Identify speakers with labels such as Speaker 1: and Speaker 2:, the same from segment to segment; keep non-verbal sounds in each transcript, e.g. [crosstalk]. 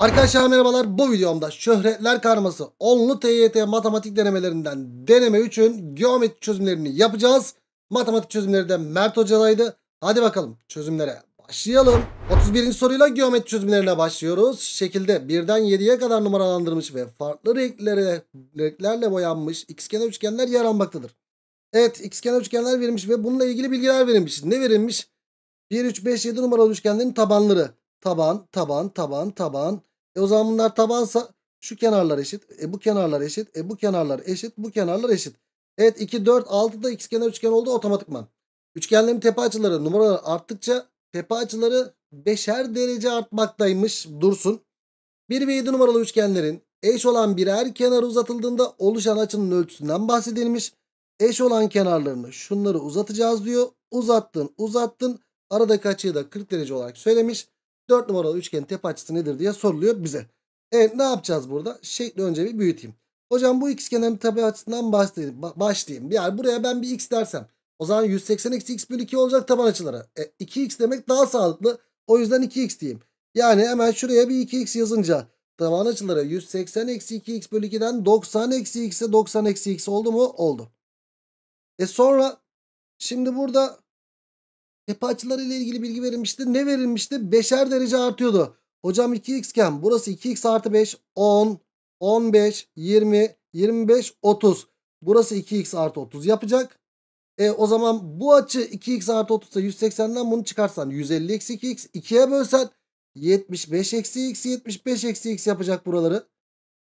Speaker 1: Arkadaşlar merhabalar bu videomda şöhretler karması onlu TYT matematik denemelerinden deneme 3'ün geometri çözümlerini yapacağız. Matematik çözümleri de Mert Hoca'daydı. Hadi bakalım çözümlere başlayalım. 31. soruyla geometri çözümlerine başlıyoruz. Şekilde 1'den 7'ye kadar numaralandırılmış ve farklı renklere, renklerle boyanmış ikizkenar üçgenler yer almaktadır. Evet ikizkenar üçgenler verilmiş ve bununla ilgili bilgiler verilmiş. Ne verilmiş? 1, 3, 5, 7 numaralı üçgenlerin tabanları. Taban, taban, taban, taban. E o zaman bunlar tabansa şu kenarlar eşit. E bu kenarlar eşit. E bu kenarlar eşit. Bu kenarlar eşit. Evet 2, 4, 6 da ikizkenar üçgen oldu otomatikman. Üçgenlerin tepe açıları numaraları arttıkça tepe açıları 5'er derece artmaktaymış dursun. 1 ve 7 numaralı üçgenlerin eş olan birer kenar uzatıldığında oluşan açının ölçüsünden bahsedilmiş. Eş olan kenarlarını şunları uzatacağız diyor. Uzattın uzattın aradaki açıyı da 40 derece olarak söylemiş. 4 numaralı üçgenin tepe açısı nedir diye soruluyor bize. Evet ne yapacağız burada? Şekli önce bir büyüteyim. Hocam bu x kenarın tepe açısından başlayayım. başlayayım. Yani buraya ben bir x dersem o zaman 180 eksi x bölü 2 olacak taban açıları. E, 2x demek daha sağlıklı. O yüzden 2x diyeyim. Yani hemen şuraya bir 2x yazınca taban açıları 180 eksi 2x bölü 2'den 90 eksi x'e 90 eksi x oldu mu? Oldu. E sonra şimdi burada Tepe açıları ile ilgili bilgi verilmişti. Ne verilmişti? Beşer derece artıyordu. Hocam 2x iken burası 2x artı 5 10 15 20 25 30. Burası 2x artı 30 yapacak. E, o zaman bu açı 2x artı 30 ise 180'den bunu çıkarsan 150 eksi 2x 2'ye bölsen 75 eksi x 75 eksi x yapacak buraları.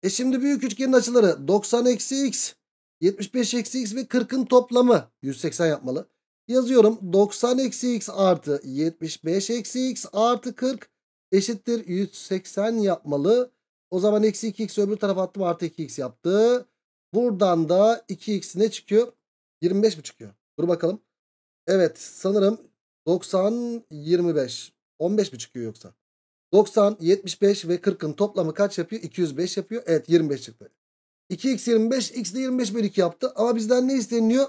Speaker 1: E şimdi büyük üçgenin açıları 90 eksi x 75 eksi x ve 40'ın toplamı 180 yapmalı. Yazıyorum 90 eksi x artı 75 eksi x artı 40 eşittir 180 yapmalı. O zaman eksi 2x öbür tarafa attım artı 2x yaptı. Buradan da 2x ne çıkıyor? 25 mi çıkıyor? Dur bakalım. Evet sanırım 90 25 15 mi çıkıyor yoksa? 90 75 ve 40'ın toplamı kaç yapıyor? 205 yapıyor. Evet 25 çıktı. 2x 25 x de 25 bölü 2 yaptı. Ama bizden ne isteniyor?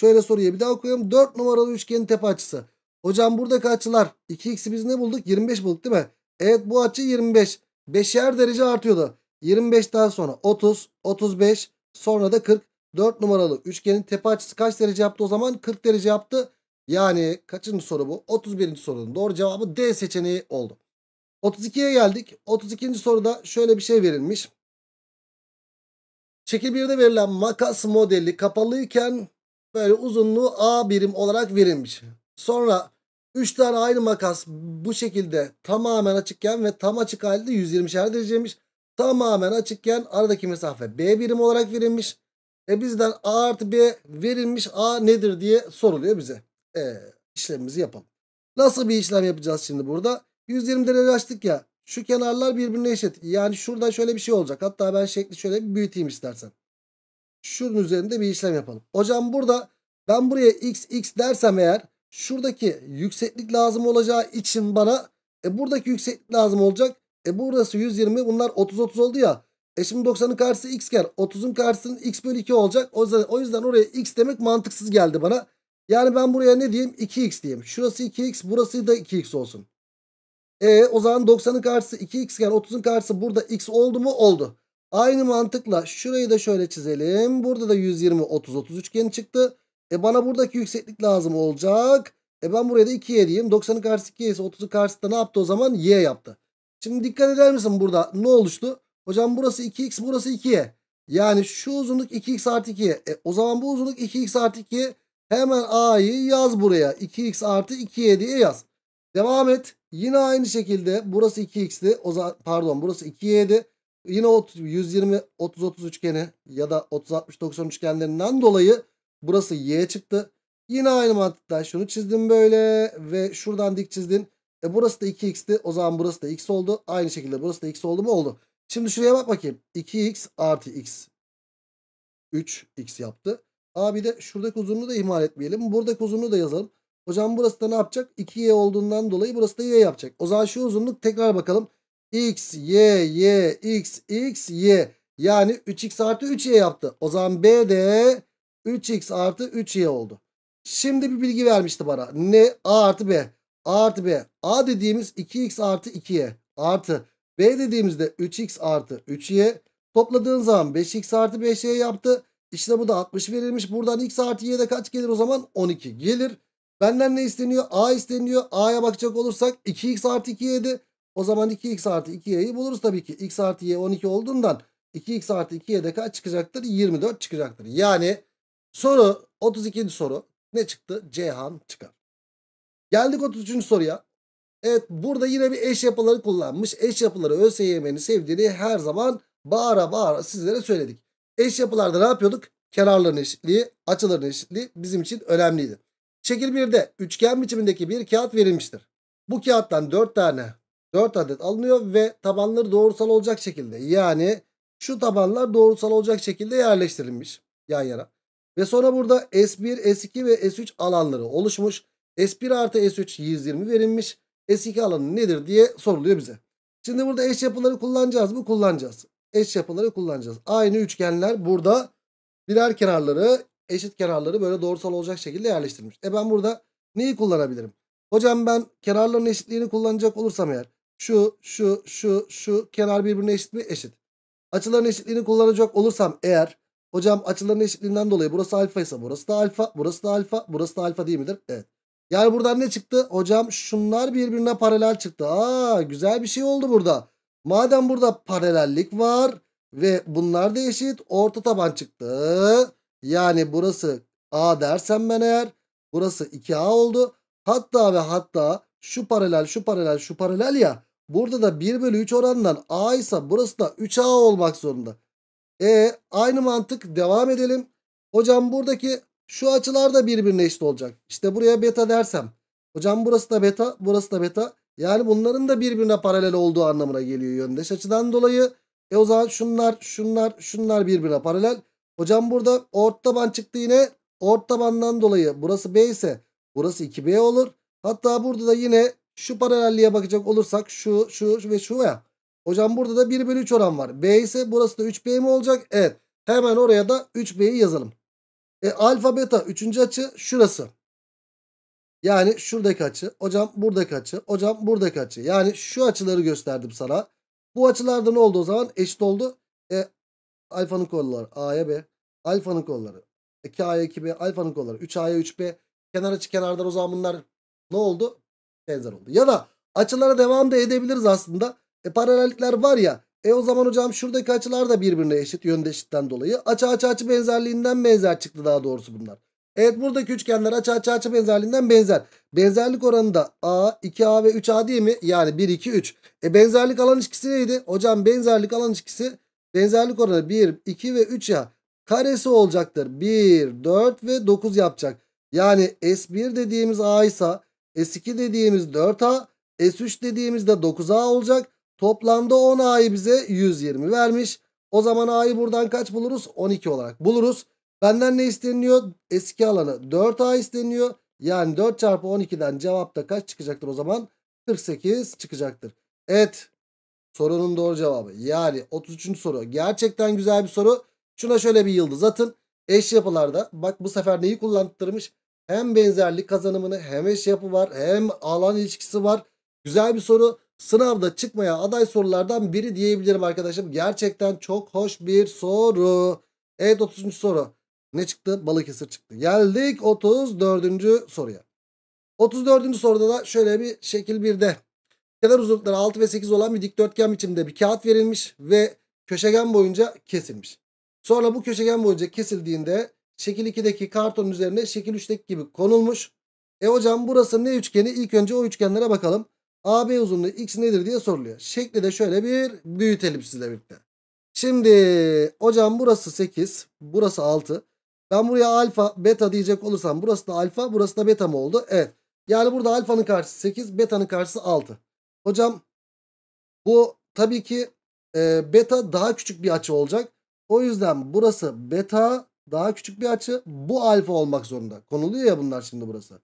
Speaker 1: Şöyle soruya bir daha okuyalım. 4 numaralı üçgenin tepe açısı. Hocam buradaki açılar 2x'i biz ne bulduk? 25 bulduk değil mi? Evet bu açı 25. 5'er derece artıyordu. 25'ten sonra 30, 35 sonra da 40. 4 numaralı üçgenin tepe açısı kaç derece yaptı o zaman? 40 derece yaptı. Yani kaçıncı soru bu? 31. sorunun doğru cevabı D seçeneği oldu. 32'ye geldik. 32. soruda şöyle bir şey verilmiş. Şekil 1'de verilen makas modeli kapalıyken böyle uzunluğu A birim olarak verilmiş. Sonra 3 tane aynı makas bu şekilde tamamen açıkken ve tam açık halde 120'şer dereceymiş. Tamamen açıkken aradaki mesafe B birim olarak verilmiş. E bizden A artı B verilmiş A nedir diye soruluyor bize. E, işlemimizi yapalım. Nasıl bir işlem yapacağız şimdi burada? 120 derece açtık ya. Şu kenarlar birbirine eşit. Yani şurada şöyle bir şey olacak. Hatta ben şekli şöyle bir büyüteyim istersen şunun üzerinde bir işlem yapalım. Hocam burada ben buraya x x dersem eğer şuradaki yükseklik lazım olacağı için bana e buradaki yükseklik lazım olacak. E burası 120 bunlar 30-30 oldu ya. E şimdi 90'ın karşısı x kar 30'un karşısının x bölü 2 olacak. O yüzden, o yüzden oraya x demek mantıksız geldi bana. Yani ben buraya ne diyeyim 2x diyeyim. Şurası 2x burası da 2x olsun. E o zaman 90'ın karşısı 2x iken 30'un karşısı burada x oldu mu? Oldu. Aynı mantıkla şurayı da şöyle çizelim. Burada da 120 30 30 üçgeni çıktı. E bana buradaki yükseklik lazım olacak. E ben buraya da 2y diyeyim. 90'ın karşısı 2 ise 30'u karşısı da ne yaptı o zaman? y yaptı. Şimdi dikkat eder misin burada ne oluştu? Hocam burası 2x burası 2y. Yani şu uzunluk 2x artı 2y. E o zaman bu uzunluk 2x artı 2 Hemen a'yı yaz buraya. 2x artı 2y diye yaz. Devam et. Yine aynı şekilde burası 2x'ti. O zaman pardon burası 2y'di yine 120 30 30 üçgeni ya da 30 60 90 üçgenlerinden dolayı burası y çıktı. Yine aynı mantıkta, şunu çizdim böyle ve şuradan dik çizdin. E burası da 2x'ti. O zaman burası da x oldu. Aynı şekilde burası da x oldu mu oldu. Şimdi şuraya bak bakayım. 2x artı x. 3x yaptı. Abi de şuradaki uzunluğu da ihmal etmeyelim. Buradaki uzunluğu da yazalım. Hocam burası da ne yapacak? 2y olduğundan dolayı burası da y yapacak. O zaman şu uzunluk tekrar bakalım x, y, y, x, x, y. Yani 3x artı 3y yaptı. O zaman b de 3x artı 3y oldu. Şimdi bir bilgi vermişti bana. Ne? a artı b. a artı b. a dediğimiz 2x artı 2y artı b dediğimizde 3x artı 3y. Topladığın zaman 5x artı 5y yaptı. İşte bu da 60 verilmiş. Buradan x artı y de kaç gelir o zaman? 12 gelir. Benden ne isteniyor? A isteniyor. A'ya bakacak olursak 2x artı 2 y'di. O zaman 2x artı 2y'yi buluruz tabii ki. x artı y 12 olduğundan 2x artı 2y de kaç çıkacaktır? 24 çıkacaktır. Yani soru 32. soru ne çıktı? Cihan çıkar. Geldik 33. soruya. Evet burada yine bir eş yapıları kullanmış. Eş yapıları ÖSYM'nin sevdiğini her zaman bağıra bağıra sizlere söyledik. Eş yapılarda ne yapıyorduk? Kenarların eşitliği, açıların eşitliği bizim için önemliydi. Şekil 1'de üçgen biçimindeki bir kağıt verilmiştir. Bu kağıttan 4 tane 4 adet alınıyor ve tabanları doğrusal olacak şekilde yani şu tabanlar doğrusal olacak şekilde yerleştirilmiş yan yana. Ve sonra burada S1, S2 ve S3 alanları oluşmuş. S1 artı S3 120 verilmiş. S2 alanı nedir diye soruluyor bize. Şimdi burada eş yapıları kullanacağız mı? Kullanacağız. Eş yapıları kullanacağız. Aynı üçgenler burada birer kenarları eşit kenarları böyle doğrusal olacak şekilde yerleştirilmiş. E ben burada neyi kullanabilirim? Hocam ben kenarların eşitliğini kullanacak olursam eğer şu, şu, şu, şu kenar birbirine eşit mi? Eşit. Açıların eşitliğini kullanacak olursam eğer hocam açıların eşitliğinden dolayı burası alfa ise burası da alfa, burası da alfa, burası da alfa değil midir? Evet. Yani buradan ne çıktı? Hocam şunlar birbirine paralel çıktı. Aa güzel bir şey oldu burada. Madem burada paralellik var ve bunlar da eşit orta taban çıktı. Yani burası A dersem ben eğer burası 2A oldu. Hatta ve hatta şu paralel şu paralel şu paralel ya Burada da 1 bölü 3 oranından A ise burası da 3A olmak zorunda. E aynı mantık devam edelim. Hocam buradaki şu açılar da birbirine eşit olacak. İşte buraya beta dersem. Hocam burası da beta, burası da beta. Yani bunların da birbirine paralel olduğu anlamına geliyor yöndeş açıdan dolayı. E o zaman şunlar, şunlar, şunlar birbirine paralel. Hocam burada ort taban çıktı yine. Ort tabandan dolayı burası B ise burası 2B olur. Hatta burada da yine şu paralelliğe bakacak olursak şu, şu, ve şu ya. Hocam burada da 1 bölü 3 oran var. B ise burası da 3B mi olacak? Evet. Hemen oraya da 3B'yi yazalım. E, alfa beta 3. açı şurası. Yani şuradaki açı. Hocam buradaki açı. Hocam buradaki açı. Yani şu açıları gösterdim sana. Bu açılarda ne oldu o zaman? Eşit oldu. E, alfanın kolları A'ya B. Alfanın kolları 2A'ya e, 2B. Alfanın kolları 3A'ya 3B. Kenar açı kenardan o zaman bunlar ne oldu? benzer oldu. Ya da açılara devam da edebiliriz aslında. E, paralellikler var ya. E o zaman hocam şuradaki açılar da birbirine eşit yönde eşitten dolayı. Açı açı açı benzerliğinden benzer çıktı daha doğrusu bunlar. Evet buradaki üçgenler açı açı açı benzerliğinden benzer. Benzerlik oranı da A, 2A ve 3A değil mi? Yani 1, 2, 3. E benzerlik alan ilişkisi neydi? Hocam benzerlik alan ilişkisi benzerlik oranı 1, 2 ve 3 ya karesi olacaktır. 1, 4 ve 9 yapacak. Yani S1 dediğimiz A ise S2 dediğimiz 4A. S3 dediğimiz de 9A olacak. Toplamda 10A'yı bize 120 vermiş. O zaman A'yı buradan kaç buluruz? 12 olarak buluruz. Benden ne isteniyor? S2 alanı 4A isteniyor. Yani 4 çarpı 12'den cevapta kaç çıkacaktır o zaman? 48 çıkacaktır. Evet. Sorunun doğru cevabı. Yani 33. soru. Gerçekten güzel bir soru. Şuna şöyle bir yıldız atın. Eş yapılarda bak bu sefer neyi kullandırmış? Hem benzerlik kazanımını hem eş yapı var hem alan ilişkisi var. Güzel bir soru. Sınavda çıkmaya aday sorulardan biri diyebilirim arkadaşım. Gerçekten çok hoş bir soru. Evet 30. soru. Ne çıktı? Balıkesir çıktı. Geldik 34. soruya. 34. soruda da şöyle bir şekil bir de kenar uzunlukları 6 ve 8 olan bir dikdörtgen biçiminde bir kağıt verilmiş ve köşegen boyunca kesilmiş. Sonra bu köşegen boyunca kesildiğinde Şekil 2'deki kartonun üzerine şekil 3'teki gibi konulmuş. E hocam burası ne üçgeni? İlk önce o üçgenlere bakalım. AB uzunluğu x nedir diye soruluyor. Şekli de şöyle bir büyütelim sizle birlikte. Şimdi hocam burası 8. Burası 6. Ben buraya alfa beta diyecek olursam burası da alfa burası da beta mı oldu? Evet. Yani burada alfanın karşısı 8 betanın karşısı 6. Hocam bu tabii ki e, beta daha küçük bir açı olacak. O yüzden burası beta daha küçük bir açı bu alfa olmak zorunda. Konuluyor ya bunlar şimdi burası.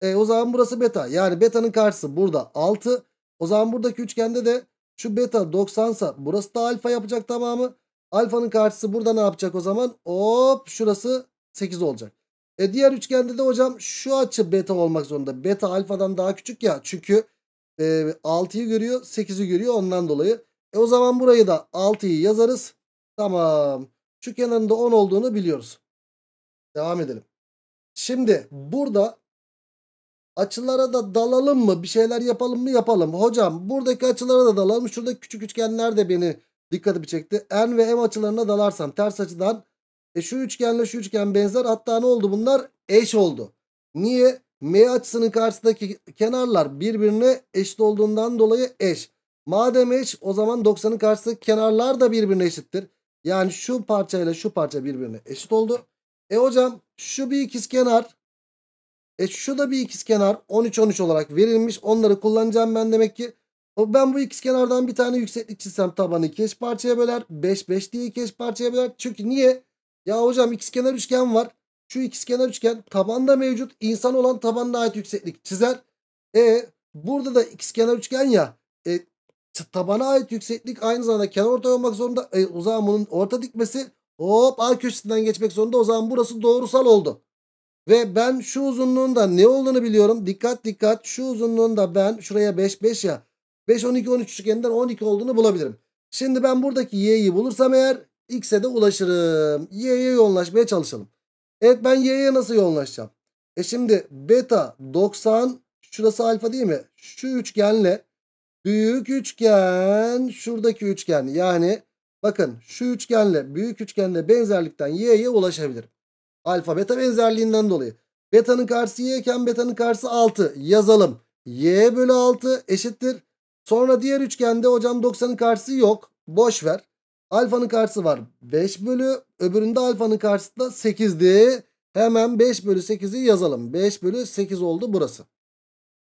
Speaker 1: E o zaman burası beta. Yani beta'nın karşısı burada 6. O zaman buradaki üçgende de şu beta 90 sa burası da alfa yapacak tamamı. Alfanın karşısı burada ne yapacak o zaman? Hop şurası 8 olacak. E diğer üçgende de hocam şu açı beta olmak zorunda. Beta alfadan daha küçük ya. Çünkü e, 6'yı görüyor 8'i görüyor ondan dolayı. E o zaman burayı da 6'yı yazarız. Tamam. Şu kenarında 10 olduğunu biliyoruz. Devam edelim. Şimdi burada açılara da dalalım mı? Bir şeyler yapalım mı? Yapalım. Hocam buradaki açılara da dalalım. Şurada küçük üçgenler de beni dikkatimi çekti. N ve M açılarına dalarsam ters açıdan e, şu üçgenle şu üçgen benzer. Hatta ne oldu bunlar? Eş oldu. Niye? M açısının karşısındaki kenarlar birbirine eşit olduğundan dolayı eş. Madem eş o zaman 90'ın karşısındaki kenarlar da birbirine eşittir. Yani şu parçayla şu parça birbirine eşit oldu. E hocam şu bir ikizkenar. E şu da bir ikizkenar 13 13 olarak verilmiş. Onları kullanacağım ben demek ki. Ben bu ikizkenardan bir tane yükseklik çizsem tabanı iki eş parçaya böler. 5 5 diye iki eş parçaya böler. Çünkü niye? Ya hocam ikizkenar üçgen var. Şu ikizkenar üçgen tabanda mevcut. İnsan olan tabanına ait yükseklik çizer. E burada da ikizkenar üçgen ya. E, tabana ait yükseklik aynı zamanda kenar ortay olmak zorunda. E, o zaman bunun orta dikmesi hop A köşesinden geçmek zorunda. O zaman burası doğrusal oldu. Ve ben şu uzunluğunda ne olduğunu biliyorum. Dikkat dikkat şu uzunluğunda ben şuraya 5 5 ya. 5 12 13 üçgeninden 12 olduğunu bulabilirim. Şimdi ben buradaki y'yi bulursam eğer x'e de ulaşırım. Y'ye yoğunlaşmaya çalışalım. Evet ben y'ye nasıl yoğunlaşacağım? E şimdi beta 90 şurası alfa değil mi? Şu üçgenle Büyük üçgen şuradaki üçgen yani bakın şu üçgenle büyük üçgenle benzerlikten y'ye ulaşabilirim. Alfa beta benzerliğinden dolayı. Beta'nın karşısı y iken beta'nın karşısı 6 yazalım. y bölü 6 eşittir. Sonra diğer üçgende hocam 90'ın karşısı yok. Boş ver. Alfanın karşısı var 5 bölü öbüründe alfanın karşısı da 8'di. Hemen 5 bölü 8'i yazalım. 5 bölü 8 oldu burası.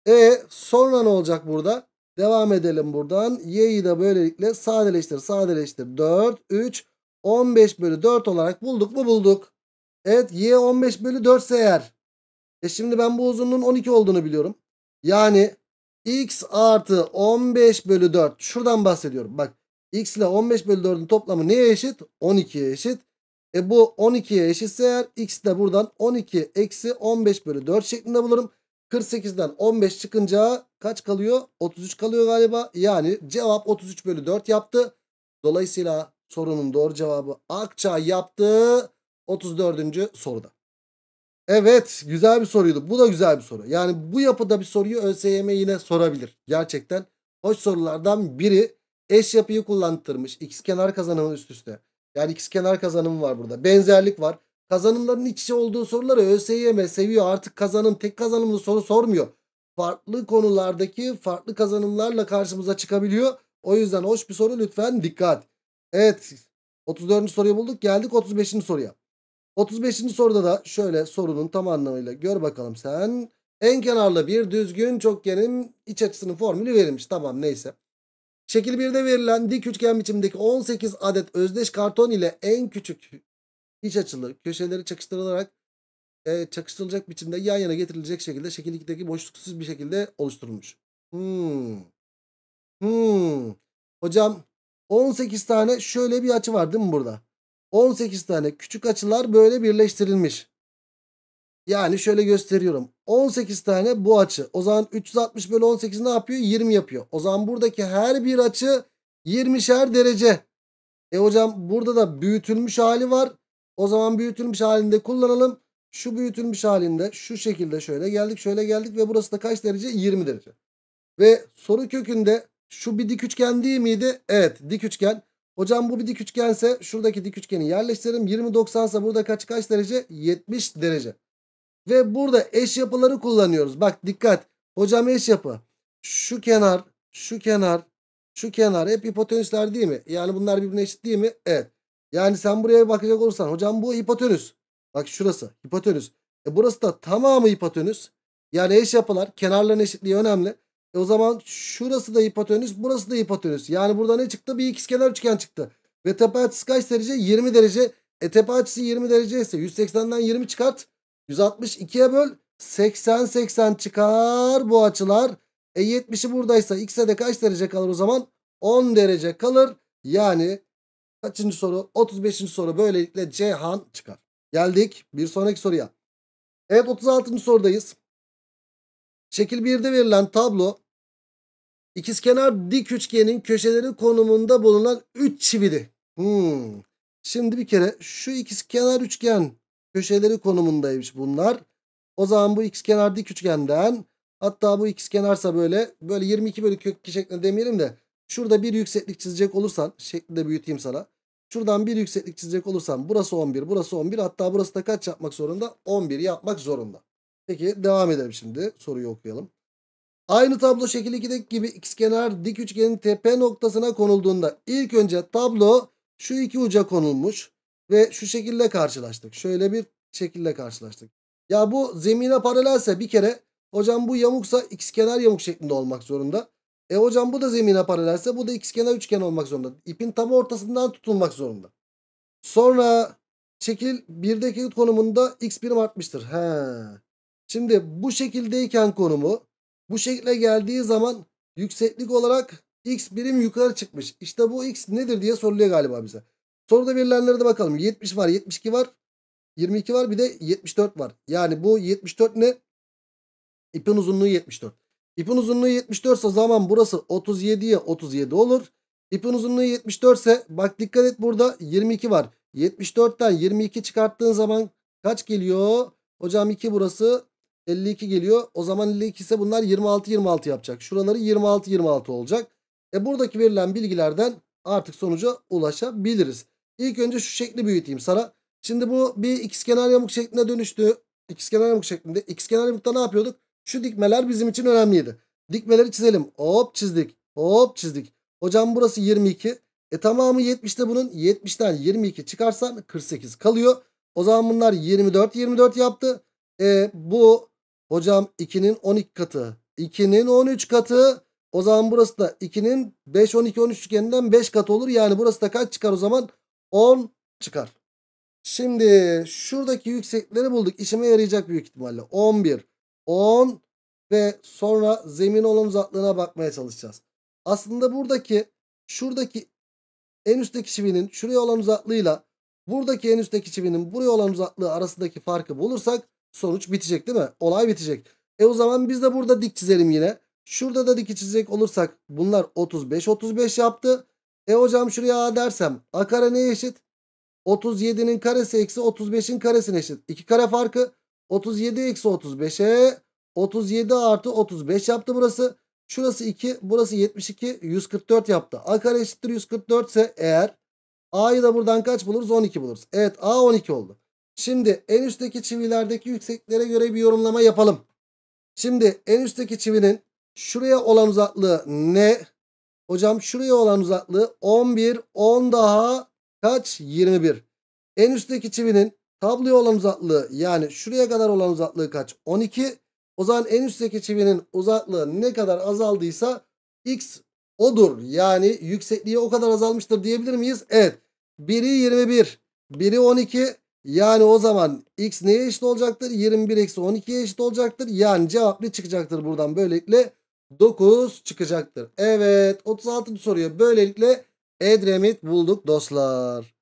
Speaker 1: E sonra ne olacak burada? Devam edelim buradan. Y'yi de böylelikle sadeleştir sadeleştir. 4, 3, 15 bölü 4 olarak bulduk mu bulduk. Evet Y 15 bölü 4 ise eğer. E şimdi ben bu uzunluğun 12 olduğunu biliyorum. Yani x artı 15 bölü 4. Şuradan bahsediyorum. Bak x ile 15 bölü 4'ün toplamı neye eşit? 12'ye eşit. E bu 12'ye eşitse eğer x de buradan 12 eksi 15 bölü 4 şeklinde bulurum. 48'den 15 çıkınca kaç kalıyor? 33 kalıyor galiba. Yani cevap 33 bölü 4 yaptı. Dolayısıyla sorunun doğru cevabı Akça yaptı 34. soruda. Evet güzel bir soruydu. Bu da güzel bir soru. Yani bu yapıda bir soruyu ÖSYM yine sorabilir. Gerçekten hoş sorulardan biri eş yapıyı kullandırmış. X kenar kazanımı üst üste. Yani X kenar kazanımı var burada. Benzerlik var. Kazanımların iç içe olduğu soruları ÖSYM seviyor. Artık kazanım tek kazanımlı soru sormuyor. Farklı konulardaki farklı kazanımlarla karşımıza çıkabiliyor. O yüzden hoş bir soru lütfen dikkat. Evet 34. soruyu bulduk geldik 35. soruya. 35. soruda da şöyle sorunun tam anlamıyla gör bakalım sen. En kenarlı bir düzgün çokgenin iç açısının formülü verilmiş. Tamam neyse. Şekil 1'de verilen dik üçgen biçimindeki 18 adet özdeş karton ile en küçük iç açılı köşeleri çakıştırılarak e, çakıştırılacak biçimde yan yana getirilecek şekilde şekil 2'deki boşluksuz bir şekilde oluşturulmuş. Hmm. Hmm. Hocam 18 tane şöyle bir açı var değil mi burada? 18 tane küçük açılar böyle birleştirilmiş. Yani şöyle gösteriyorum. 18 tane bu açı. O zaman 360 bölü 18 ne yapıyor? 20 yapıyor. O zaman buradaki her bir açı 20'şer derece. E hocam burada da büyütülmüş hali var. O zaman büyütülmüş halinde kullanalım. Şu büyütülmüş halinde şu şekilde şöyle geldik şöyle geldik ve burası da kaç derece? 20 derece. Ve soru kökünde şu bir dik üçgen değil miydi? Evet dik üçgen. Hocam bu bir dik üçgense şuradaki dik üçgeni yerleştirelim. 20 90 ise burada kaç kaç derece? 70 derece. Ve burada eş yapıları kullanıyoruz. Bak dikkat. Hocam eş yapı. Şu kenar, şu kenar, şu kenar hep hipotenüsler değil mi? Yani bunlar birbirine eşit değil mi? Evet. Yani sen buraya bakacak olursan hocam bu hipotenüs. Bak şurası hipotenüs. E burası da tamamı hipotenüs. Yani eş yapılar kenarların eşitliği önemli. E o zaman şurası da hipotenüs burası da hipotenüs. Yani burada ne çıktı? Bir ikizkenar üçgen çıktı. Ve tepe açısı kaç derece? 20 derece. E tepe açısı 20 derece ise 180'den 20 çıkart. 162'ye böl. 80 80 çıkar bu açılar. E 70'i buradaysa x'e de kaç derece kalır o zaman? 10 derece kalır. Yani Kaçıncı soru? 35. soru. Böylelikle Cihan çıkar. Geldik bir sonraki soruya. Evet 36. sorudayız. Şekil 1'de verilen tablo ikizkenar dik üçgenin köşeleri konumunda bulunan 3 çividi. Hmm. Şimdi bir kere şu ikizkenar üçgen köşeleri konumundaymış bunlar. O zaman bu ikizkenar dik üçgenden hatta bu ikizkenarsa böyle böyle 22 bölü kök şeklinde demeyelim de Şurada bir yükseklik çizecek olursan şeklinde büyüteyim sana. Şuradan bir yükseklik çizecek olursan burası 11 burası 11 hatta burası da kaç yapmak zorunda? 11 yapmak zorunda. Peki devam edelim şimdi soruyu okuyalım. Aynı tablo şekil 2'deki gibi kenar dik üçgenin tepe noktasına konulduğunda ilk önce tablo şu iki uca konulmuş ve şu şekilde karşılaştık. Şöyle bir şekilde karşılaştık. Ya bu zemine paralelse bir kere hocam bu yamuksa x kenar yamuk şeklinde olmak zorunda. E hocam bu da zemine paralelse bu da x kenar üçgen olmak zorunda. İpin tam ortasından tutulmak zorunda. Sonra çekil birdeki konumunda x birim artmıştır. He. Şimdi bu şekildeyken konumu bu şekle geldiği zaman yükseklik olarak x birim yukarı çıkmış. İşte bu x nedir diye soruluyor galiba bize. Soruda verilenlere de bakalım. 70 var, 72 var, 22 var bir de 74 var. Yani bu 74 ne? İpin uzunluğu 74. İpin uzunluğu 74 o zaman burası 37'ye 37 olur. İpin uzunluğu 74 ise bak dikkat et burada 22 var. 74'ten 22 çıkarttığın zaman kaç geliyor? Hocam 2 burası 52 geliyor. O zaman 52 ise bunlar 26 26 yapacak. Şuraları 26 26 olacak. E buradaki verilen bilgilerden artık sonuca ulaşabiliriz. İlk önce şu şekli büyüteyim sana. Şimdi bu bir ikizkenar yamuk şeklinde dönüştü. İkizkenar yamuk şeklinde. İkizkenar yamukta ne yapıyorduk? Şu dikmeler bizim için önemliydi. Dikmeleri çizelim. Hop çizdik. Hop çizdik. Hocam burası 22. E tamamı 70'te bunun 70'ten 22 çıkarsan 48 kalıyor. O zaman bunlar 24 24 yaptı. E bu hocam 2'nin 12 katı. 2'nin 13 katı. O zaman burası da 2'nin 5 12 13 üçgeninden 5 katı olur. Yani burası da kaç çıkar o zaman? 10 çıkar. Şimdi şuradaki yüksekleri bulduk. İşime yarayacak büyük ihtimalle. 11, 10 ve sonra zemin olum uzaklığına bakmaya çalışacağız. Aslında buradaki şuradaki en üstteki çivinin şuraya olan uzaklığıyla buradaki en üstteki çivinin buraya olan uzaklığı arasındaki farkı bulursak sonuç bitecek değil mi? Olay bitecek. E o zaman biz de burada dik çizelim yine. Şurada da dik çizecek olursak bunlar 35 35 yaptı. E hocam şuraya A dersem A kare neye eşit? 37'nin karesi eksi 35'in karesine eşit. 2 kare farkı. 37 eksi 35'e 37 artı 35 yaptı burası. Şurası 2 burası 72 144 yaptı. A kare eşittir 144 ise eğer A'yı da buradan kaç buluruz? 12 buluruz. Evet A 12 oldu. Şimdi en üstteki çivilerdeki yüksekliklere göre bir yorumlama yapalım. Şimdi en üstteki çivinin şuraya olan uzaklığı ne? Hocam şuraya olan uzaklığı 11 10 daha kaç? 21. En üstteki çivinin Tabloya olan uzaklığı yani şuraya kadar olan uzaklığı kaç? 12. O zaman en üstteki çivinin uzaklığı ne kadar azaldıysa x odur. Yani yüksekliği o kadar azalmıştır diyebilir miyiz? Evet. 1'i 21. 1'i 12. Yani o zaman x neye eşit olacaktır? 21 eksi 12'ye eşit olacaktır. Yani cevap ne çıkacaktır buradan? Böylelikle 9 çıkacaktır. Evet 36. soruyu böylelikle Edremit bulduk dostlar.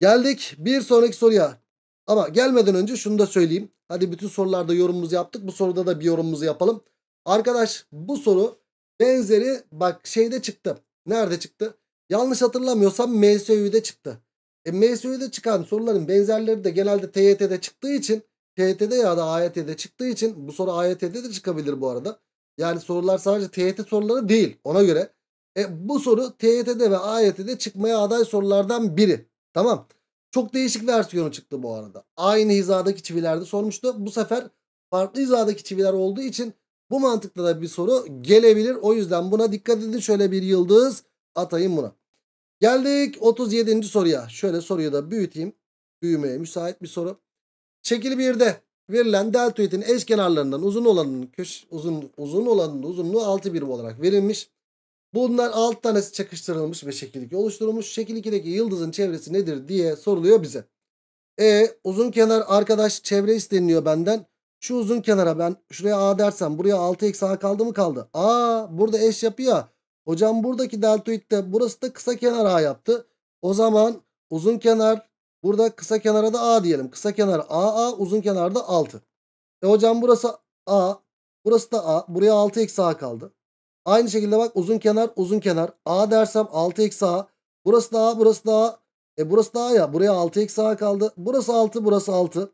Speaker 1: Geldik bir sonraki soruya. Ama gelmeden önce şunu da söyleyeyim. Hadi bütün sorularda yorumumuzu yaptık. Bu soruda da bir yorumumuzu yapalım. Arkadaş bu soru benzeri bak şeyde çıktı. Nerede çıktı? Yanlış hatırlamıyorsam MSÜ'de çıktı. E, MSÜ'de çıkan soruların benzerleri de genelde TYT'de çıktığı için TYT'de ya da AYT'de çıktığı için bu soru AYT'de de çıkabilir bu arada. Yani sorular sadece TYT soruları değil ona göre. E, bu soru TYT'de ve AYT'de çıkmaya aday sorulardan biri. Tamam. Çok değişik versiyonu çıktı bu arada. Aynı hizadaki çivilerde sormuştu. Bu sefer farklı hizadaki çiviler olduğu için bu mantıkla da bir soru gelebilir. O yüzden buna dikkat edin. Şöyle bir yıldız atayım buna. Geldik 37. soruya. Şöyle soruyu da büyüteyim. Büyümeye müsait bir soru. Şekil 1'de verilen deltoidin eşkenarlarından uzun olanın köş uzun uzun olanın uzunluğu 6 birim olarak verilmiş. Bunlar 6 tanesi çakıştırılmış ve şekil 2 oluşturulmuş. Şekil 2'deki yıldızın çevresi nedir diye soruluyor bize. E uzun kenar arkadaş çevre isteniliyor benden. Şu uzun kenara ben şuraya A dersem buraya 6 eksi A kaldı mı kaldı? A burada eş yapı ya. Hocam buradaki deltoidde burası da kısa kenar A yaptı. O zaman uzun kenar burada kısa kenara da A diyelim. Kısa kenar A A uzun kenarda 6. E hocam burası A burası da A buraya 6 eksi A kaldı. Aynı şekilde bak uzun kenar uzun kenar. A dersem 6 eksi A. Burası da A burası da A. E burası da A ya. Buraya 6 eksi A kaldı. Burası 6 burası 6.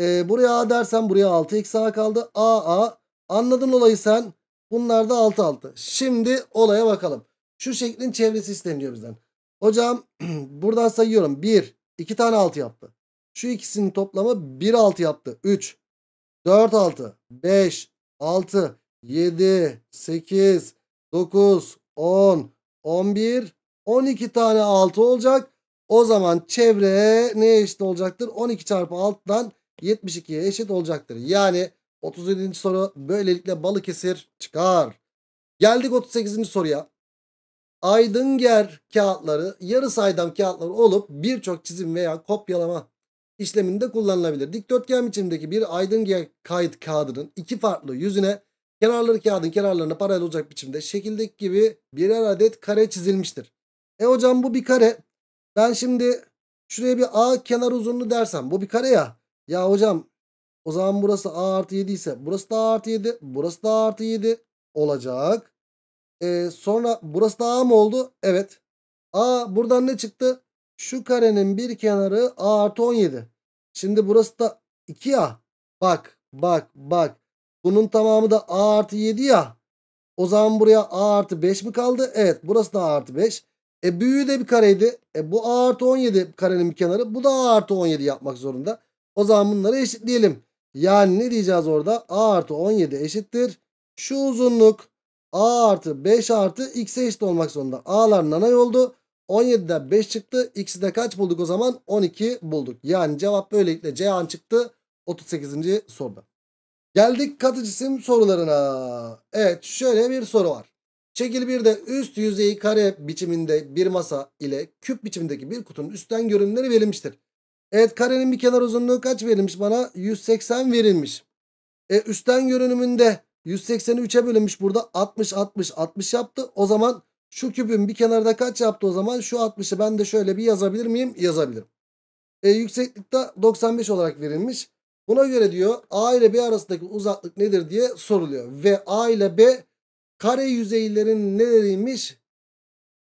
Speaker 1: E buraya A dersem buraya 6 eksi A kaldı. A A. Anladın olayı sen. Bunlar da 6 6. Şimdi olaya bakalım. Şu şeklin çevresi isteniyor bizden. Hocam [clears throat] buradan sayıyorum. 1. 2 tane 6 yaptı. Şu ikisinin toplamı 1 6 yaptı. 3. 4 6. 5. 6. 7, 8, 9, 10, 11, 12 tane 6 olacak. O zaman çevre neye eşit olacaktır? 12 çarpı 6'dan 72'ye eşit olacaktır. Yani 37. soru böylelikle Balıkesir çıkar. Geldik 38. soruya. Aydınger kağıtları yarı saydam kağıtları olup birçok çizim veya kopyalama işleminde kullanılabilir. Dikdörtgen biçimdeki bir Aydınger kayıt kağıdının iki farklı yüzüne Kenarları kağıdın kenarlarına paralel olacak biçimde şekildeki gibi birer adet kare çizilmiştir. E hocam bu bir kare. Ben şimdi şuraya bir A kenar uzunluğu dersem bu bir kare ya. Ya hocam o zaman burası A artı 7 ise burası da A artı 7 burası da A artı 7 olacak. E, sonra burası da A mı oldu? Evet. A buradan ne çıktı? Şu karenin bir kenarı A artı 17. Şimdi burası da 2A. Bak bak bak. Bunun tamamı da a artı 7 ya. O zaman buraya a artı 5 mi kaldı? Evet burası da a artı 5. E büyüğü de bir kareydi. E bu a artı 17 karenin bir kenarı. Bu da a artı 17 yapmak zorunda. O zaman bunları eşitleyelim. Yani ne diyeceğiz orada? a artı 17 eşittir. Şu uzunluk a artı 5 artı x'e eşit olmak zorunda. a'lar nanay oldu. 17'den 5 çıktı. X'i de kaç bulduk o zaman? 12 bulduk. Yani cevap böylelikle Ceyhan çıktı 38. soruda. Geldik katı cisim sorularına. Evet şöyle bir soru var. Çekil bir de üst yüzeyi kare biçiminde bir masa ile küp biçimindeki bir kutunun üstten görünümleri verilmiştir. Evet karenin bir kenar uzunluğu kaç verilmiş bana? 180 verilmiş. E, üstten görünümünde 180'i 3'e bölünmüş burada 60 60 60 yaptı. O zaman şu küpün bir kenarda kaç yaptı o zaman? Şu 60'ı ben de şöyle bir yazabilir miyim? Yazabilirim. E, yükseklikte 95 olarak verilmiş. Buna göre diyor A ile B arasındaki uzaklık nedir diye soruluyor. Ve A ile B kare yüzeylerin neleriymiş?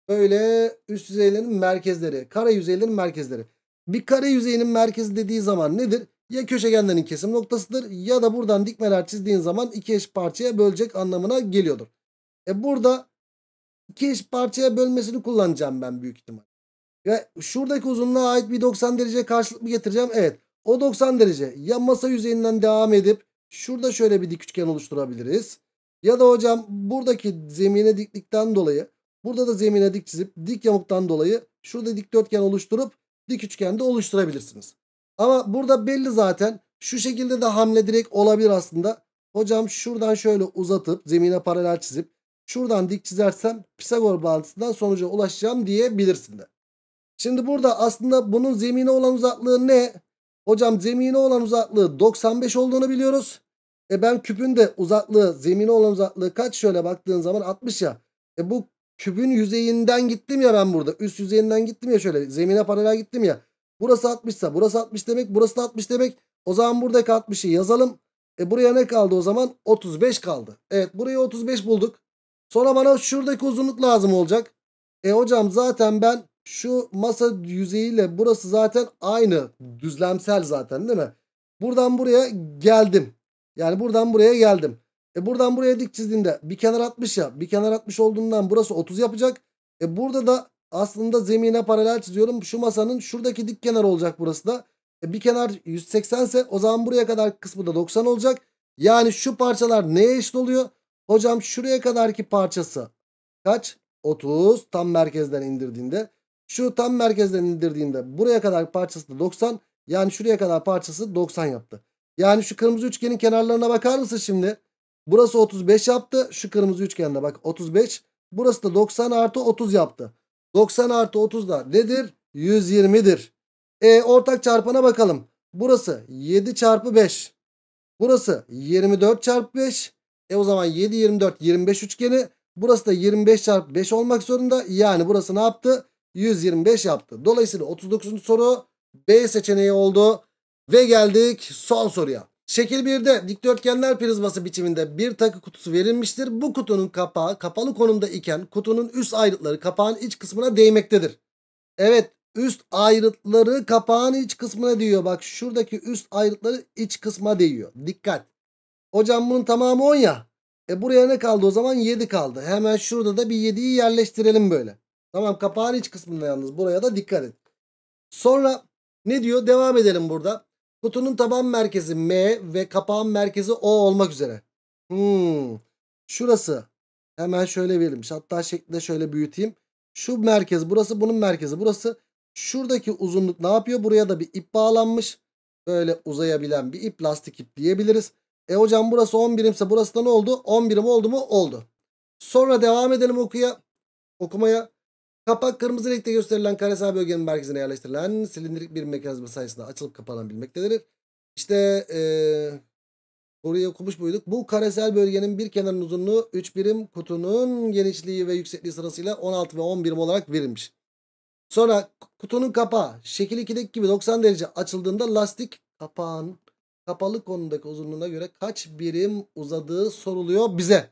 Speaker 1: Böyle üst yüzeylerin merkezleri. Kare yüzeylerin merkezleri. Bir kare yüzeyinin merkezi dediği zaman nedir? Ya köşegenlerin kesim noktasıdır ya da buradan dikmeler çizdiğin zaman iki eş parçaya bölecek anlamına geliyordur. E burada iki eş parçaya bölmesini kullanacağım ben büyük ihtimal. Ya şuradaki uzunluğa ait bir 90 derece karşılık mı getireceğim? Evet. O 90 derece. Ya masa yüzeyinden devam edip şurada şöyle bir dik üçgen oluşturabiliriz. Ya da hocam buradaki zemine diklikten dolayı burada da zemine dik çizip dik yamuktan dolayı şurada dikdörtgen oluşturup dik üçgen de oluşturabilirsiniz. Ama burada belli zaten şu şekilde de hamle direkt olabilir aslında. Hocam şuradan şöyle uzatıp zemine paralel çizip şuradan dik çizersem Pisagor bağlantısından sonuca ulaşacağım diyebilirsin de. Şimdi burada aslında bunun zemine olan uzaklığı ne? Hocam zemine olan uzaklığı 95 olduğunu biliyoruz. E ben küpün de uzaklığı zemine olan uzaklığı kaç şöyle baktığın zaman 60 ya. E bu küpün yüzeyinden gittim ya ben burada. Üst yüzeyinden gittim ya şöyle zemine paralel gittim ya. Burası 60 ise burası 60 demek burası da 60 demek. O zaman buradaki 60'ı yazalım. E buraya ne kaldı o zaman? 35 kaldı. Evet burayı 35 bulduk. Sonra bana şuradaki uzunluk lazım olacak. E hocam zaten ben şu masa yüzeyiyle burası zaten aynı. Düzlemsel zaten değil mi? Buradan buraya geldim. Yani buradan buraya geldim. E buradan buraya dik çizdiğinde bir kenar atmış ya. Bir kenar atmış olduğundan burası 30 yapacak. E burada da aslında zemine paralel çiziyorum. Şu masanın şuradaki dik kenar olacak burası da. E bir kenar 180 ise o zaman buraya kadar kısmı da 90 olacak. Yani şu parçalar neye eşit oluyor? Hocam şuraya kadarki parçası kaç? 30 tam merkezden indirdiğinde. Şu tam merkezden indirdiğinde buraya kadar parçası da 90. Yani şuraya kadar parçası 90 yaptı. Yani şu kırmızı üçgenin kenarlarına bakar mısın şimdi? Burası 35 yaptı. Şu kırmızı üçgende bak 35. Burası da 90 artı 30 yaptı. 90 artı 30 da nedir? 120'dir. E ortak çarpana bakalım. Burası 7 çarpı 5. Burası 24 çarpı 5. E o zaman 7, 24, 25 üçgeni. Burası da 25 çarpı 5 olmak zorunda. Yani burası ne yaptı? 125 yaptı. Dolayısıyla 39. soru B seçeneği oldu. Ve geldik son soruya. Şekil 1'de dikdörtgenler prizması biçiminde bir takı kutusu verilmiştir. Bu kutunun kapağı kapalı konumda iken kutunun üst ayrıtları kapağın iç kısmına değmektedir. Evet üst ayrıtları kapağın iç kısmına değiyor. Bak şuradaki üst ayrıtları iç kısma değiyor. Dikkat. Hocam bunun tamamı 10 ya. E buraya ne kaldı o zaman 7 kaldı. Hemen şurada da bir 7'yi yerleştirelim böyle. Tamam kapağın iç kısmında yalnız. Buraya da dikkat et. Sonra ne diyor? Devam edelim burada. Kutunun taban merkezi M ve kapağın merkezi O olmak üzere. Hmm. Şurası. Hemen şöyle verilmiş. Hatta şeklinde şöyle büyüteyim. Şu merkez burası bunun merkezi burası. Şuradaki uzunluk ne yapıyor? Buraya da bir ip bağlanmış. Böyle uzayabilen bir ip lastik ip diyebiliriz. E hocam burası 10 birimse burası da ne oldu? 10 birim oldu mu? Oldu. Sonra devam edelim okuya. Okumaya. Kapak kırmızı renkte gösterilen karesel bölgenin merkezine yerleştirilen silindirik bir mekanizma sayesinde açılıp kapanabilmektedir. İşte ee, burayı okumuş buyduk. Bu karesel bölgenin bir kenarının uzunluğu 3 birim kutunun genişliği ve yüksekliği sırasıyla 16 ve 10 birim olarak verilmiş. Sonra kutunun kapağı şekil 2'deki gibi 90 derece açıldığında lastik kapağın kapalı konudaki uzunluğuna göre kaç birim uzadığı soruluyor bize.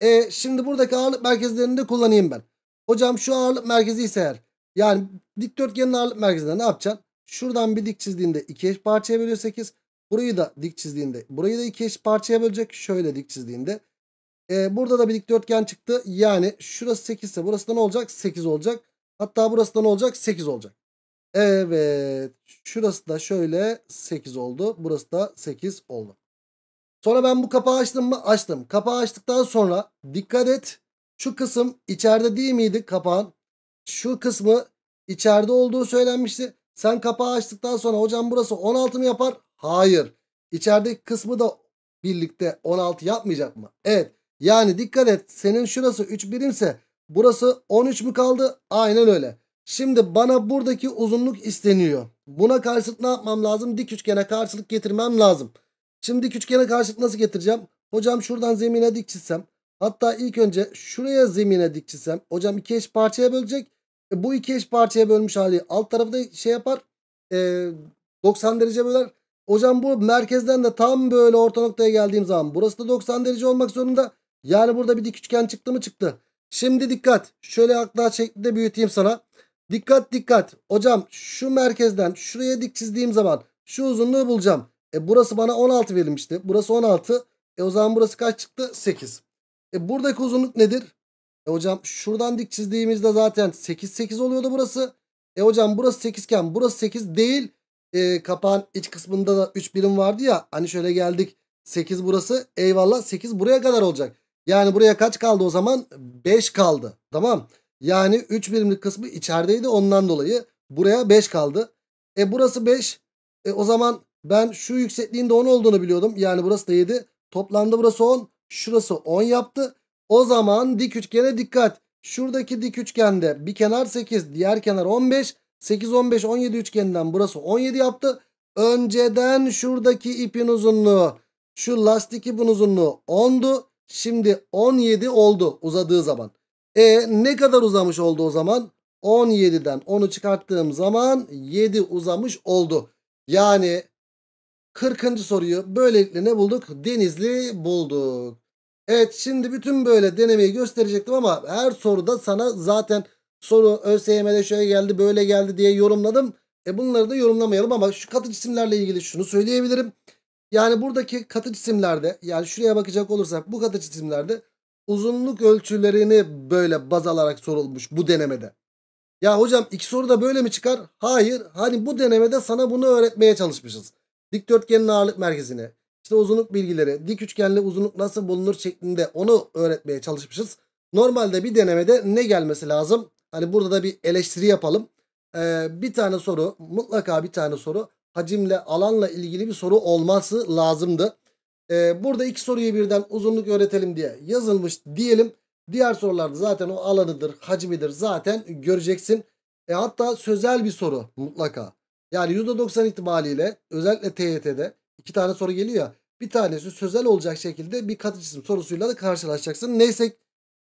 Speaker 1: E şimdi buradaki ağırlık merkezlerini de kullanayım ben. Hocam şu ağırlık merkezi ise eğer yani dikdörtgenin ağırlık merkezinde ne yapacaksın? Şuradan bir dik çizdiğinde 2 eş parçaya bölüyor 8. Burayı da dik çizdiğinde burayı da 2 eş parçaya bölecek. Şöyle dik çizdiğinde. Ee, burada da bir dikdörtgen çıktı. Yani şurası 8 ise burası da ne olacak? 8 olacak. Hatta burası da ne olacak? 8 olacak. Evet. Şurası da şöyle 8 oldu. Burası da 8 oldu. Sonra ben bu kapağı açtım mı? Açtım. Kapağı açtıktan sonra dikkat et. Şu kısım içeride değil miydi kapağın? Şu kısmı içeride olduğu söylenmişti. Sen kapağı açtıktan sonra hocam burası 16 mı yapar? Hayır. İçerideki kısmı da birlikte 16 yapmayacak mı? Evet. Yani dikkat et senin şurası 3 birimse burası 13 mü kaldı? Aynen öyle. Şimdi bana buradaki uzunluk isteniyor. Buna karşılık ne yapmam lazım? Dik üçgene karşılık getirmem lazım. Şimdi dik üçgene karşılık nasıl getireceğim? Hocam şuradan zemine dik çizsem. Hatta ilk önce şuraya zemine dikçisem, Hocam iki eş parçaya bölecek. E, bu iki eş parçaya bölmüş hali alt tarafı da şey yapar. E, 90 derece böler. Hocam bu merkezden de tam böyle orta noktaya geldiğim zaman burası da 90 derece olmak zorunda. Yani burada bir dik üçgen çıktı mı çıktı. Şimdi dikkat. Şöyle akla şeklinde büyüteyim sana. Dikkat dikkat. Hocam şu merkezden şuraya dik çizdiğim zaman şu uzunluğu bulacağım. E burası bana 16 verilmişti. Burası 16. E o zaman burası kaç çıktı? 8. E buradaki uzunluk nedir? E hocam şuradan dik çizdiğimizde zaten 8 8 oluyordu burası. E hocam burası 8 iken burası 8 değil. E, kapağın iç kısmında da 3 birim vardı ya. Hani şöyle geldik 8 burası. Eyvallah 8 buraya kadar olacak. Yani buraya kaç kaldı o zaman? 5 kaldı. Tamam. Yani 3 birimlik kısmı içerideydi ondan dolayı. Buraya 5 kaldı. E burası 5. E o zaman ben şu yüksekliğin de 10 olduğunu biliyordum. Yani burası da 7. Toplamda burası 10. Şurası 10 yaptı. O zaman dik üçgene dikkat. Şuradaki dik üçgende bir kenar 8 diğer kenar 15. 8 15 17 üçgeninden burası 17 yaptı. Önceden şuradaki ipin uzunluğu şu lastik ipin uzunluğu 10'du. Şimdi 17 oldu uzadığı zaman. E ne kadar uzamış oldu o zaman? 17'den 10'u çıkarttığım zaman 7 uzamış oldu. Yani 40. soruyu böylelikle ne bulduk? Denizli bulduk. Evet şimdi bütün böyle denemeyi gösterecektim ama her soruda sana zaten soru ÖSYM'de şöyle geldi böyle geldi diye yorumladım. E bunları da yorumlamayalım ama şu katı cisimlerle ilgili şunu söyleyebilirim. Yani buradaki katı cisimlerde yani şuraya bakacak olursak bu katı cisimlerde uzunluk ölçülerini böyle baz alarak sorulmuş bu denemede. Ya hocam iki soruda böyle mi çıkar? Hayır. Hani bu denemede sana bunu öğretmeye çalışmışız. Dikdörtgenin ağırlık merkezini, işte uzunluk bilgileri, dik üçgenle uzunluk nasıl bulunur şeklinde onu öğretmeye çalışmışız. Normalde bir denemede ne gelmesi lazım? Hani burada da bir eleştiri yapalım. Ee, bir tane soru, mutlaka bir tane soru hacimle, alanla ilgili bir soru olması lazımdı. Ee, burada iki soruyu birden uzunluk öğretelim diye yazılmış diyelim. Diğer sorularda zaten o alanıdır, hacimidir zaten göreceksin. E hatta sözel bir soru mutlaka. Yani %90 ihtimaliyle özellikle TYT'de iki tane soru geliyor ya. Bir tanesi sözel olacak şekilde bir katı cisim sorusuyla da karşılaşacaksın. Neyse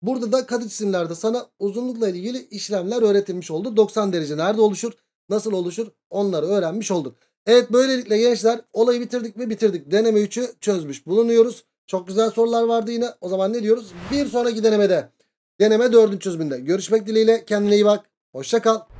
Speaker 1: burada da katı cisimlerde sana uzunlukla ilgili işlemler öğretilmiş oldu. 90 derece nerede oluşur? Nasıl oluşur? Onları öğrenmiş olduk. Evet böylelikle gençler olayı bitirdik mi bitirdik. Deneme 3'ü çözmüş bulunuyoruz. Çok güzel sorular vardı yine. O zaman ne diyoruz? Bir sonraki denemede deneme 4'ün çözümünde görüşmek dileğiyle. Kendine iyi bak. Hoşça kal.